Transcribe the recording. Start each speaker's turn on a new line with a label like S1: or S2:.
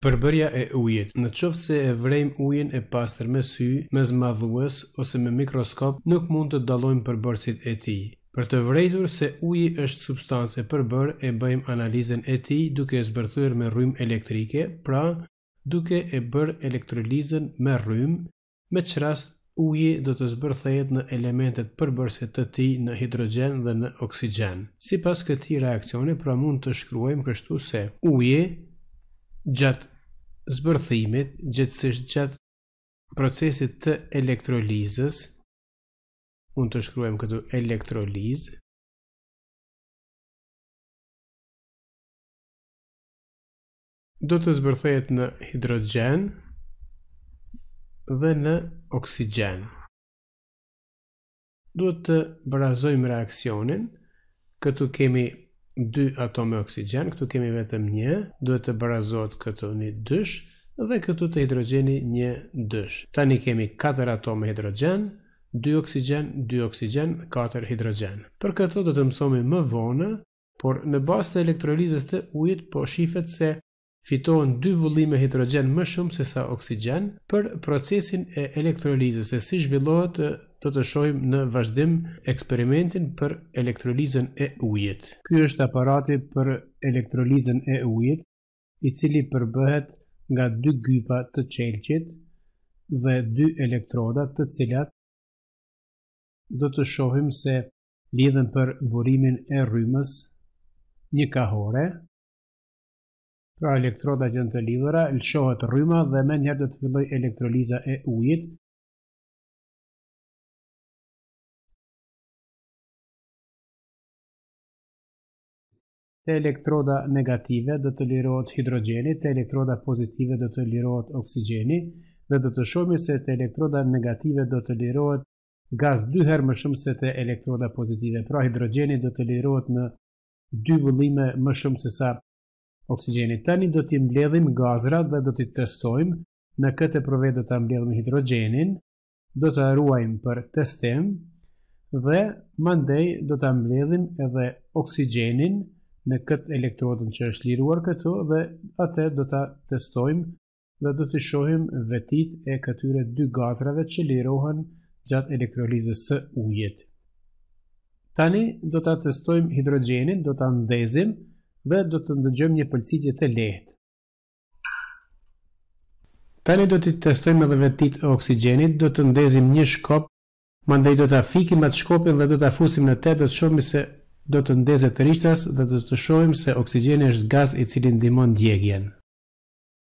S1: Përbërja e ujit. Në qoftë se e vrejm ujin e pastër me sy, me zmadhues ose me mikroskop, nuk mund të dallojmë përbërësit e tij. Për të vrejtur se uji është substancë e përbër, e bëjmë analizën e ti duke e zbërthyrë me rrymë elektrike, pra duke e bërë elektrolizën me rrymë, me qëras uji do të zbërthejet në elementet përbërse të ti në hidrogen dhe në oksigen. Si pas këti reakcioni, pra mund të shkruajmë kështu se uji gjatë zbërthimit, gjithësisht gjatë procesit të elektrolizës,
S2: unë të shkruem këtu elektrolizë, do të zbërthejet në hidrogen dhe në oksigen.
S1: Do të brazojmë reakcionin, këtu kemi dy atome oksigen, këtu kemi vetëm një, duhet të barazohet këtu një dysh, dhe këtu të hidrogeni një dysh. Tani kemi 4 atome hidrogen, 2 oksigen, 2 oksigen, 4 hidrogen. Për këtë do të mësomi më vonë, por në bas të elektrolizës të ujit po shifet se fitohen dy vullime hidrogen më shumë se sa oksigen për procesin e elektrolizës se si zhvillohet do të shohim në vazhdim eksperimentin për elektrolizën e ujit. Ky është aparati për elektrolizën e ujit, i cili përbëhet nga dy gypa të çelçit dhe dy elektroda të cilat do të shohim se lidhen për burimin e rrymës një kahore pra elektroda që në të lidhëra,
S2: lëshohet rryma dhe me njerë dhe të bëj elektroliza e ujit. Të elektroda negative dhe të lirohet hidrogeni, të elektroda
S1: pozitive dhe të lirohet oksigeni, dhe dhe të shomi se të elektroda negative dhe të lirohet gaz dyher më shumë se të elektroda pozitive, pra hidrogeni dhe të lirohet në dy vëllime më shumë se sa oksigjeni. Tani do t'i mbledhim gazrat dhe do t'i testojmë. Në këtë provet do t'a mbledhim hidrogenin, do t'a ruajmë për testim dhe mandej do t'a mbledhim edhe oksigjenin në këtë elektrodën që është liruar këtu dhe atë do t'a testojmë dhe do t'i shohim vetit e këtyre dy gazrave që lirohen gjatë elektrolizës së ujet. Tani do t'a testojmë hidrogenin, do t'a ndezim, dhe do të ndëgjëm një përcitje të lehtë. Tani do të testojmë edhe vetit e oksigenit, do të ndezim një shkop, ma ndaj do të afikim atë shkopin dhe do të afusim në te, do të shumë se do të ndezet
S2: rishtas dhe do të shumë se oksigeni është gaz i cilin dimon djegjenë.